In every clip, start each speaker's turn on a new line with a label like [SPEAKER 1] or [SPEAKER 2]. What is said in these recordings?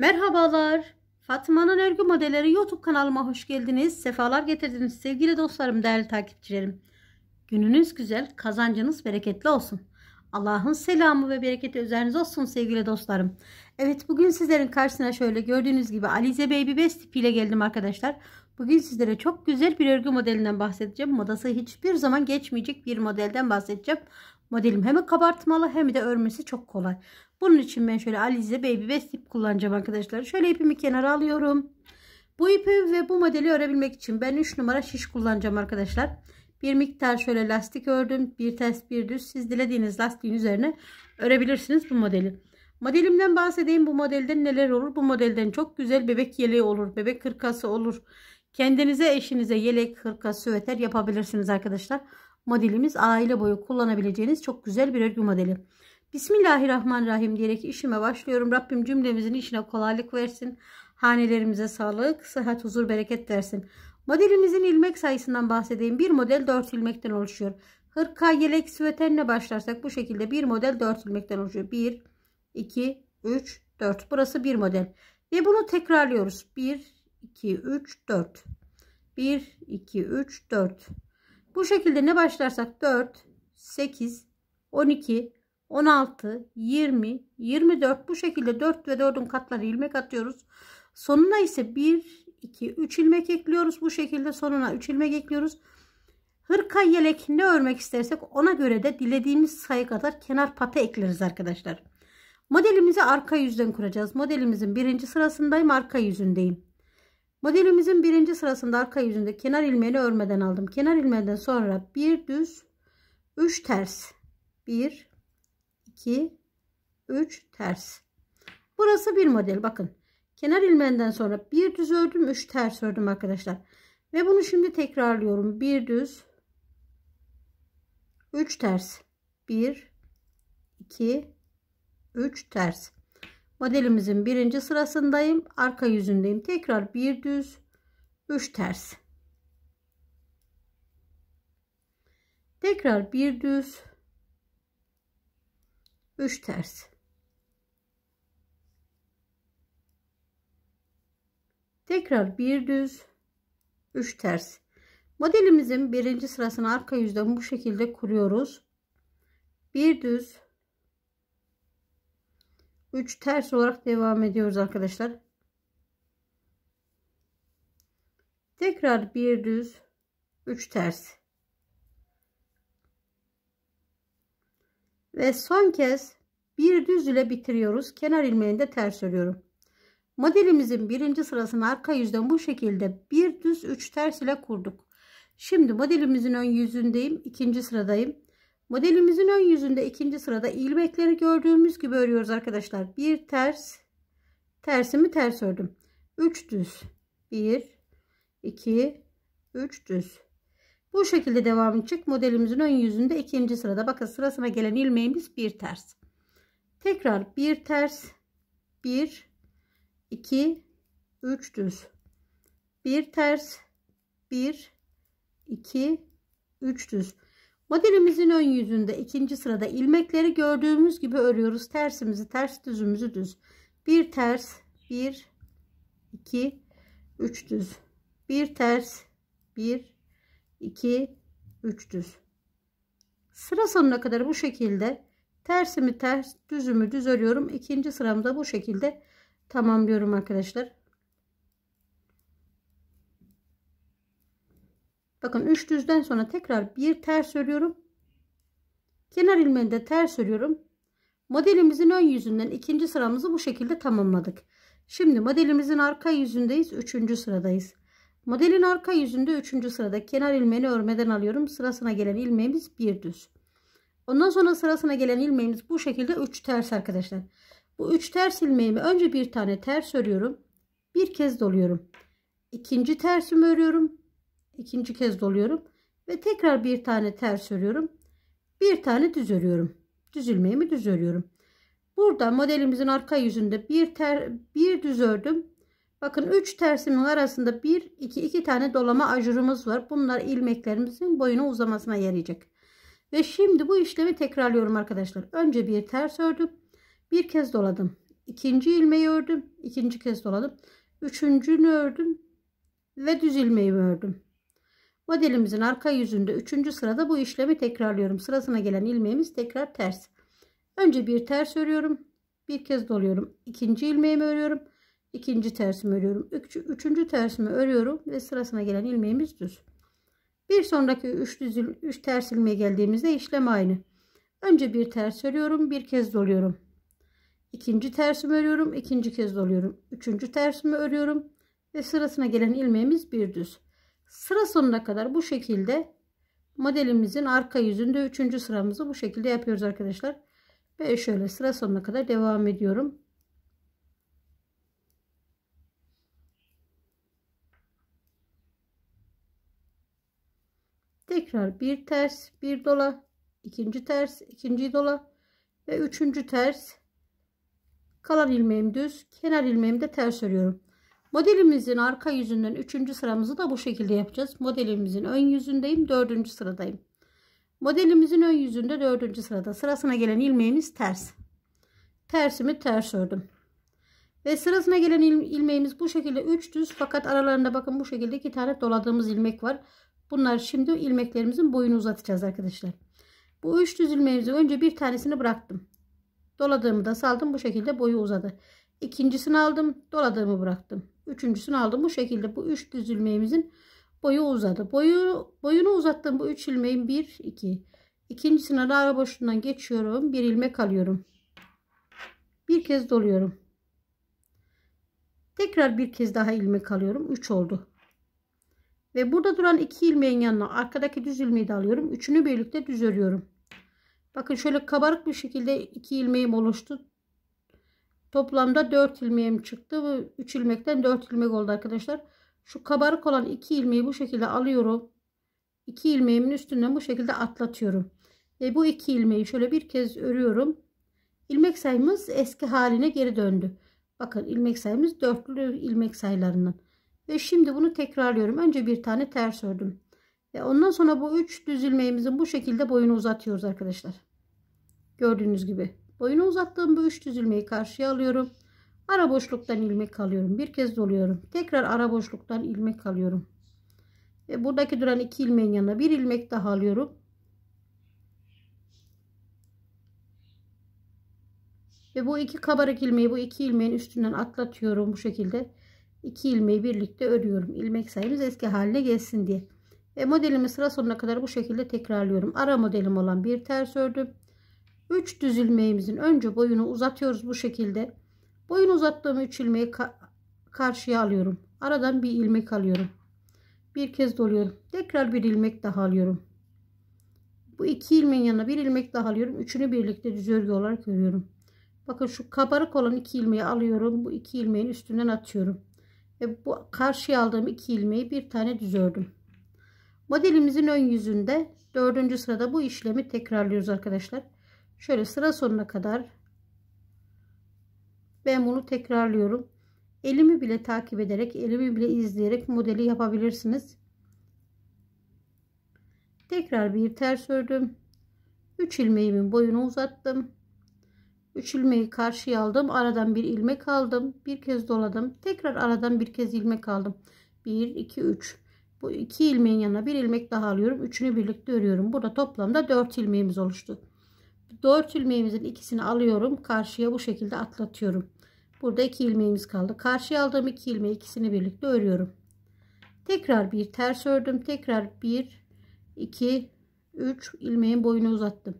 [SPEAKER 1] Merhabalar. Fatma'nın örgü modelleri YouTube kanalıma hoş geldiniz. Sefalar getirdiniz sevgili dostlarım, değerli takipçilerim. Gününüz güzel, kazancınız bereketli olsun. Allah'ın selamı ve bereketi üzeriniz olsun sevgili dostlarım. Evet bugün sizlerin karşısına şöyle gördüğünüz gibi Alize Baby Best tipiyle geldim arkadaşlar. Bugün sizlere çok güzel bir örgü modelinden bahsedeceğim. Modası hiçbir zaman geçmeyecek bir modelden bahsedeceğim. Modelim hem kabartmalı hem de örmesi çok kolay. Bunun için ben şöyle Alize Baby Best ip kullanacağım arkadaşlar. Şöyle ipimi kenara alıyorum. Bu ipi ve bu modeli örebilmek için ben 3 numara şiş kullanacağım arkadaşlar. Bir miktar şöyle lastik ördüm. Bir ters bir düz. Siz dilediğiniz lastiğin üzerine örebilirsiniz bu modeli. Modelimden bahsedeyim. Bu modelden neler olur? Bu modelden çok güzel bebek yeleği olur. Bebek hırkası olur. Kendinize eşinize yelek, hırka, süveter yapabilirsiniz arkadaşlar modelimiz aile boyu kullanabileceğiniz çok güzel bir örgü modeli. Bismillahirrahmanirrahim diyerek işime başlıyorum. Rabbim cümlemizin işine kolaylık versin. Hanelerimize sağlık, sıhhat, huzur, bereket versin. Modelimizin ilmek sayısından bahsedeyim. Bir model 4 ilmekten oluşuyor. Hırka, yelek, süvetenle başlarsak bu şekilde bir model 4 ilmekten oluşuyor. 1, 2, 3, 4. Burası bir model. Ve bunu tekrarlıyoruz. 1, 2, 3, 4. 1, 2, 3, 4. Bu şekilde ne başlarsak 4, 8, 12, 16, 20, 24 bu şekilde 4 ve 4'ün katları ilmek atıyoruz. Sonuna ise 1, 2, 3 ilmek ekliyoruz. Bu şekilde sonuna 3 ilmek ekliyoruz. Hırka yelek ne örmek istersek ona göre de dilediğimiz sayı kadar kenar pata ekleriz arkadaşlar. Modelimizi arka yüzden kuracağız. Modelimizin birinci sırasındayım arka yüzündeyim. Modelimizin birinci sırasında arka yüzünde kenar ilmeğini örmeden aldım. Kenar ilmeğinden sonra bir düz, üç ters. bir, iki, üç ters. Burası bir model. Bakın. Kenar ilmeğinden sonra bir düz ördüm, üç ters ördüm arkadaşlar. Ve bunu şimdi tekrarlıyorum. Bir düz, üç ters. bir, iki, üç ters. Modelimizin birinci sırasındayım. Arka yüzündeyim. Tekrar bir düz, üç ters. Tekrar bir düz, üç ters. Tekrar bir düz, üç ters. Modelimizin birinci sırasını arka yüzden bu şekilde kuruyoruz. Bir düz, 3 ters olarak devam ediyoruz arkadaşlar. Tekrar bir düz 3 ters. Ve son kez bir düz ile bitiriyoruz. Kenar ilmeğini de ters örüyorum. Modelimizin birinci sırasını arka yüzden bu şekilde bir düz 3 ters ile kurduk. Şimdi modelimizin ön yüzündeyim. ikinci sıradayım. Modelimizin ön yüzünde ikinci sırada ilmekleri gördüğümüz gibi örüyoruz arkadaşlar. Bir ters, tersimi ters ördüm. Üç düz. bir, iki, üç düz. Bu şekilde devam edecek. Modelimizin ön yüzünde ikinci sırada. Bakın sırasına gelen ilmeğimiz bir ters. Tekrar bir ters. bir, iki, üç düz. Bir ters. bir, iki, üç düz. Modelimizin ön yüzünde ikinci sırada ilmekleri gördüğümüz gibi örüyoruz. Tersimizi ters düzümüzü düz. Bir ters, bir, iki, üç düz. Bir ters, bir, iki, üç düz. Sıra sonuna kadar bu şekilde tersimi ters, düzümü düz örüyorum. İkinci sıramda bu şekilde tamamlıyorum arkadaşlar. Bakın 3 düzden sonra tekrar bir ters örüyorum. Kenar ilmeğinde ters örüyorum. Modelimizin ön yüzünden ikinci sıramızı bu şekilde tamamladık. Şimdi modelimizin arka yüzündeyiz. Üçüncü sıradayız. Modelin arka yüzünde üçüncü sırada kenar ilmeğini örmeden alıyorum. Sırasına gelen ilmeğimiz bir düz. Ondan sonra sırasına gelen ilmeğimiz bu şekilde 3 ters arkadaşlar. Bu 3 ters ilmeğimi önce bir tane ters örüyorum. Bir kez doluyorum. İkinci tersimi örüyorum ikinci kez doluyorum ve tekrar bir tane ters örüyorum bir tane düz örüyorum düz ilmeğimi düz örüyorum burada modelimizin arka yüzünde bir ter bir düz ördüm bakın 3 tersimin arasında 1 2 2 tane dolama ajurumuz var bunlar ilmeklerimizin boyuna uzamasına yarayacak ve şimdi bu işlemi tekrarlıyorum arkadaşlar önce bir ters ördüm bir kez doladım ikinci ilmeği ördüm ikinci kez doladım üçüncünü ördüm ve düz ilmeği ördüm Modelimizin arka yüzünde üçüncü sırada bu işlemi tekrarlıyorum. Sırasına gelen ilmeğimiz tekrar ters. Önce bir ters örüyorum. Bir kez doluyorum. İkinci ilmeğimi örüyorum. ikinci tersimi örüyorum. Üç, üçüncü tersimi örüyorum ve sırasına gelen ilmeğimiz düz. Bir sonraki üç düz 3 ters ilmeğe geldiğimizde işlem aynı. Önce bir ters örüyorum, bir kez doluyorum. İkinci tersimi örüyorum, ikinci kez doluyorum. Üçüncü tersimi örüyorum ve sırasına gelen ilmeğimiz bir düz. Sıra sonuna kadar bu şekilde modelimizin arka yüzünde üçüncü sıramızı bu şekilde yapıyoruz arkadaşlar. Ve şöyle sıra sonuna kadar devam ediyorum. Tekrar bir ters, bir dola, ikinci ters, ikinci dola ve üçüncü ters. Kalan ilmeğim düz, kenar ilmeğim de ters örüyorum. Modelimizin arka yüzünden 3. sıramızı da bu şekilde yapacağız. Modelimizin ön yüzündeyim 4. sıradayım. Modelimizin ön yüzünde 4. sırada sırasına gelen ilmeğimiz ters. Tersimi ters ördüm. Ve sırasına gelen il ilmeğimiz bu şekilde 3 düz fakat aralarında bakın bu şekilde 2 tane doladığımız ilmek var. Bunlar şimdi ilmeklerimizin boyunu uzatacağız arkadaşlar. Bu 3 düz ilmeğimizi önce bir tanesini bıraktım. Doladığımı da saldım bu şekilde boyu uzadı. İkincisini aldım doladığımı bıraktım. Üçüncüsünü aldım. Bu şekilde bu üç düz ilmeğimizin boyu uzadı. Boyu, boyunu uzattım bu üç ilmeğin bir, iki. ikincisine de ara boşluğundan geçiyorum. Bir ilmek alıyorum. Bir kez doluyorum. Tekrar bir kez daha ilmek alıyorum. 3 oldu. Ve burada duran iki ilmeğin yanına arkadaki düz ilmeği de alıyorum. Üçünü birlikte düz örüyorum. Bakın şöyle kabarık bir şekilde iki ilmeğim oluştu. Toplamda 4 ilmeğim çıktı. 3 ilmekten 4 ilmek oldu arkadaşlar. Şu kabarık olan 2 ilmeği bu şekilde alıyorum. 2 ilmeğimin üstünden bu şekilde atlatıyorum. Ve bu 2 ilmeği şöyle bir kez örüyorum. İlmek sayımız eski haline geri döndü. Bakın ilmek sayımız dörtlü ilmek sayılarından. Ve şimdi bunu tekrarlıyorum. Önce bir tane ters ördüm. Ve ondan sonra bu 3 düz ilmeğimizin bu şekilde boyunu uzatıyoruz arkadaşlar. Gördüğünüz gibi. Boyunu uzattığım bu 3 düzülmeyi karşıya alıyorum. Ara boşluktan ilmek alıyorum. Bir kez doluyorum. Tekrar ara boşluktan ilmek alıyorum. Ve buradaki duran iki ilmeğin yanına bir ilmek daha alıyorum. Ve bu iki kabarık ilmeği bu iki ilmeğin üstünden atlatıyorum bu şekilde. iki ilmeği birlikte örüyorum. İlmek sayımız eski haline gelsin diye. Ve modelimi sıra sonuna kadar bu şekilde tekrarlıyorum. Ara modelim olan bir ters ördüm. 3 düz ilmeğimizin önce boyunu uzatıyoruz bu şekilde. Boyun uzattığım 3 ilmeği ka karşıya alıyorum. Aradan bir ilmek alıyorum. Bir kez doluyorum. Tekrar bir ilmek daha alıyorum. Bu iki ilmeğin yanına bir ilmek daha alıyorum. Üçünü birlikte düz örgü olarak örüyorum. Bakın şu kabarık olan iki ilmeği alıyorum. Bu iki ilmeğin üstünden atıyorum. Ve bu karşıya aldığım iki ilmeği bir tane düz ördüm. Modelimizin ön yüzünde dördüncü sırada bu işlemi tekrarlıyoruz arkadaşlar şöyle sıra sonuna kadar ben bunu tekrarlıyorum elimi bile takip ederek elimi bile izleyerek modeli yapabilirsiniz tekrar bir ters ördüm 3 ilmeğimin boyunu uzattım 3 ilmeği karşıya aldım aradan bir ilmek aldım bir kez doladım tekrar aradan bir kez ilmek aldım 1 2 3 bu iki ilmeğin yanına bir ilmek daha alıyorum üçünü birlikte örüyorum burada toplamda 4 ilmeğimiz oluştu 4 ilmeğimizin ikisini alıyorum. Karşıya bu şekilde atlatıyorum. Burada 2 ilmeğimiz kaldı. Karşıya aldığım 2 ilmeği ikisini birlikte örüyorum. Tekrar bir ters ördüm. Tekrar 1 2 3 ilmeğin boyunu uzattım.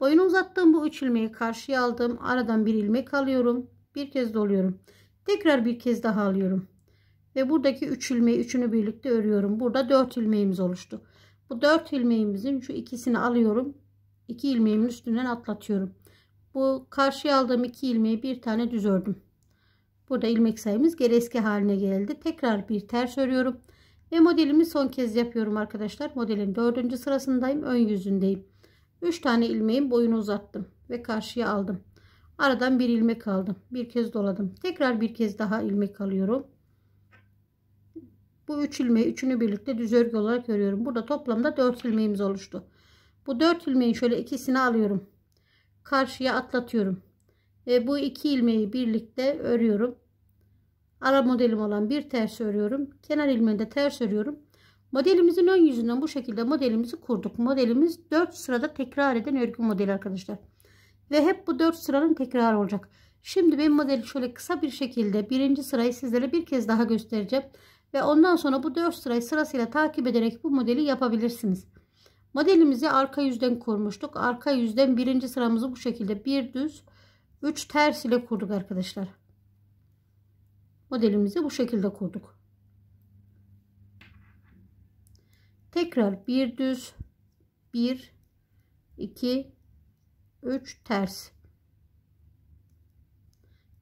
[SPEAKER 1] Boyunu uzattığım bu 3 ilmeği karşıya aldım. Aradan bir ilmek alıyorum. Bir kez doluyorum. Tekrar bir kez daha alıyorum. Ve buradaki 3 üç ilmeği üçünü birlikte örüyorum. Burada 4 ilmeğimiz oluştu. Bu 4 ilmeğimizin şu ikisini alıyorum. 2 ilmeğimin üstünden atlatıyorum. Bu karşıya aldığım iki ilmeği bir tane düz ördüm. Burada ilmek sayımız geri eski haline geldi. Tekrar bir ters örüyorum. Ve modelimi son kez yapıyorum arkadaşlar. Modelin dördüncü sırasındayım. Ön yüzündeyim. Üç tane ilmeğin boyunu uzattım. Ve karşıya aldım. Aradan bir ilmek aldım. Bir kez doladım. Tekrar bir kez daha ilmek alıyorum. Bu üç ilmeği üçünü birlikte düz örgü olarak örüyorum. Burada toplamda dört ilmeğimiz oluştu. Bu dört ilmeğin şöyle ikisini alıyorum. Karşıya atlatıyorum. Ve bu iki ilmeği birlikte örüyorum. Ara modelim olan bir ters örüyorum. Kenar ilmeğini de ters örüyorum. Modelimizin ön yüzünden bu şekilde modelimizi kurduk. Modelimiz 4 sırada tekrar eden örgü modeli arkadaşlar. Ve hep bu 4 sıranın tekrarı olacak. Şimdi benim modeli şöyle kısa bir şekilde birinci sırayı sizlere bir kez daha göstereceğim. Ve ondan sonra bu 4 sırayı sırasıyla takip ederek bu modeli yapabilirsiniz. Modelimizi arka yüzden kurmuştuk. Arka yüzden birinci sıramızı bu şekilde bir düz üç ters ile kurduk arkadaşlar. Modelimizi bu şekilde kurduk. Tekrar bir düz bir, iki, üç ters.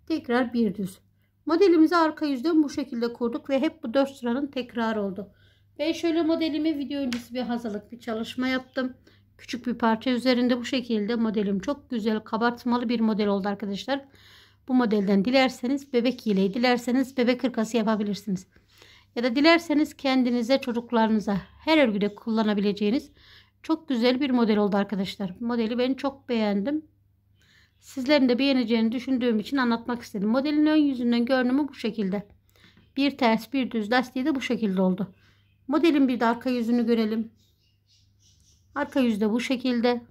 [SPEAKER 1] Tekrar bir düz. Modelimizi arka yüzden bu şekilde kurduk ve hep bu dört sıranın tekrar oldu. Ben şöyle modelimi video öncesi bir hazırlık bir çalışma yaptım. Küçük bir parça üzerinde bu şekilde modelim çok güzel kabartmalı bir model oldu arkadaşlar. Bu modelden dilerseniz bebek yeleği dilerseniz bebek hırkası yapabilirsiniz. Ya da dilerseniz kendinize çocuklarınıza her örgüde kullanabileceğiniz çok güzel bir model oldu arkadaşlar. Modeli ben çok beğendim. Sizlerin de beğeneceğini düşündüğüm için anlatmak istedim. Modelin ön yüzünden görünümü bu şekilde. Bir ters bir düz lastiği de bu şekilde oldu. Modelin bir de arka yüzünü görelim. Arka yüzde bu şekilde.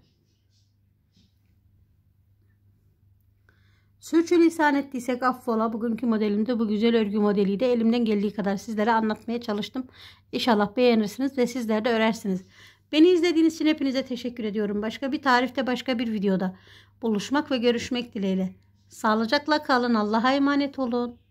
[SPEAKER 1] Sürçülisan ettiysek affola. Bugünkü modelimde bu güzel örgü modeliydi. Elimden geldiği kadar sizlere anlatmaya çalıştım. İnşallah beğenirsiniz ve sizler de örersiniz. Beni izlediğiniz için hepinize teşekkür ediyorum. Başka bir tarifte başka bir videoda buluşmak ve görüşmek dileğiyle. Sağlıcakla kalın. Allah'a emanet olun.